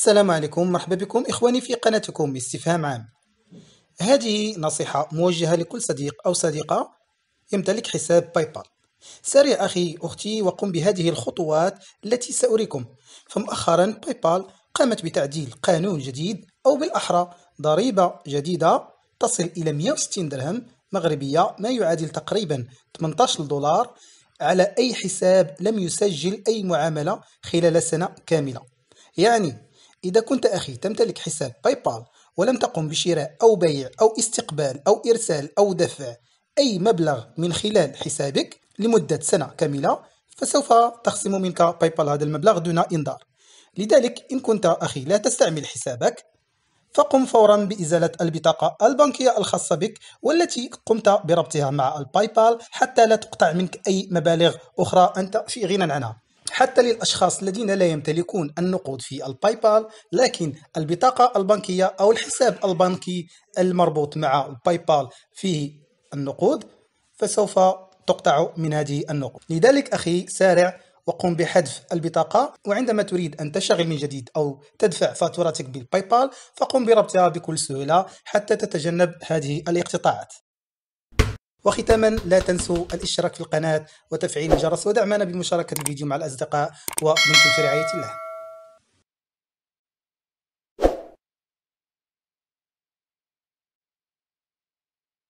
السلام عليكم مرحبا بكم إخواني في قناتكم استفهام عام هذه نصيحة موجهة لكل صديق أو صديقة يمتلك حساب باي بال سارع أخي أختي وقم بهذه الخطوات التي سأريكم فمؤخرا باي بال قامت بتعديل قانون جديد أو بالأحرى ضريبة جديدة تصل إلى 160 درهم مغربية ما يعادل تقريبا 18 دولار على أي حساب لم يسجل أي معاملة خلال سنة كاملة يعني إذا كنت أخي تمتلك حساب باي بال ولم تقم بشراء أو بيع أو استقبال أو إرسال أو دفع أي مبلغ من خلال حسابك لمدة سنة كاملة فسوف تخصم منك باي بال هذا المبلغ دون إنذار لذلك إن كنت أخي لا تستعمل حسابك فقم فورا بإزالة البطاقة البنكية الخاصة بك والتي قمت بربطها مع الباي بال حتى لا تقطع منك أي مبالغ أخرى أنت في غنى عنها حتى للأشخاص الذين لا يمتلكون النقود في الباي بال لكن البطاقة البنكية أو الحساب البنكي المربوط مع الباي بال فيه النقود فسوف تقطع من هذه النقود لذلك أخي سارع وقم بحذف البطاقة وعندما تريد أن تشغل من جديد أو تدفع فاتورتك بالباي بال فقم بربطها بكل سهولة حتى تتجنب هذه الاقتطاعات وختاما لا تنسوا الاشتراك في القناة وتفعيل الجرس ودعمنا بمشاركة الفيديو مع الأصدقاء وممكن في رعاية الله